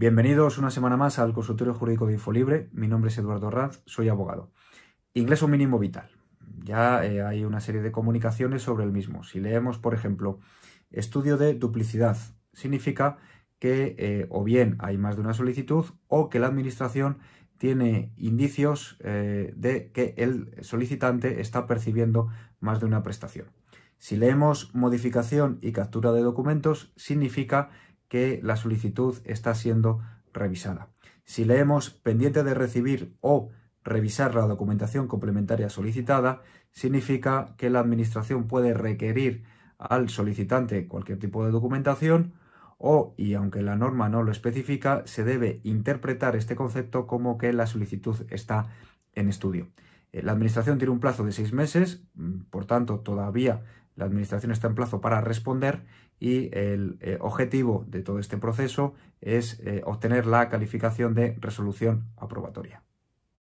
Bienvenidos una semana más al consultorio jurídico de Infolibre. Mi nombre es Eduardo Ranz, soy abogado. Inglés mínimo vital. Ya eh, hay una serie de comunicaciones sobre el mismo. Si leemos, por ejemplo, estudio de duplicidad, significa que eh, o bien hay más de una solicitud o que la administración tiene indicios eh, de que el solicitante está percibiendo más de una prestación. Si leemos modificación y captura de documentos, significa que la solicitud está siendo revisada. Si leemos pendiente de recibir o revisar la documentación complementaria solicitada, significa que la Administración puede requerir al solicitante cualquier tipo de documentación o, y aunque la norma no lo especifica, se debe interpretar este concepto como que la solicitud está en estudio. Eh, la Administración tiene un plazo de seis meses, mm, por tanto, todavía la Administración está en plazo para responder y el eh, objetivo de todo este proceso es eh, obtener la calificación de resolución aprobatoria.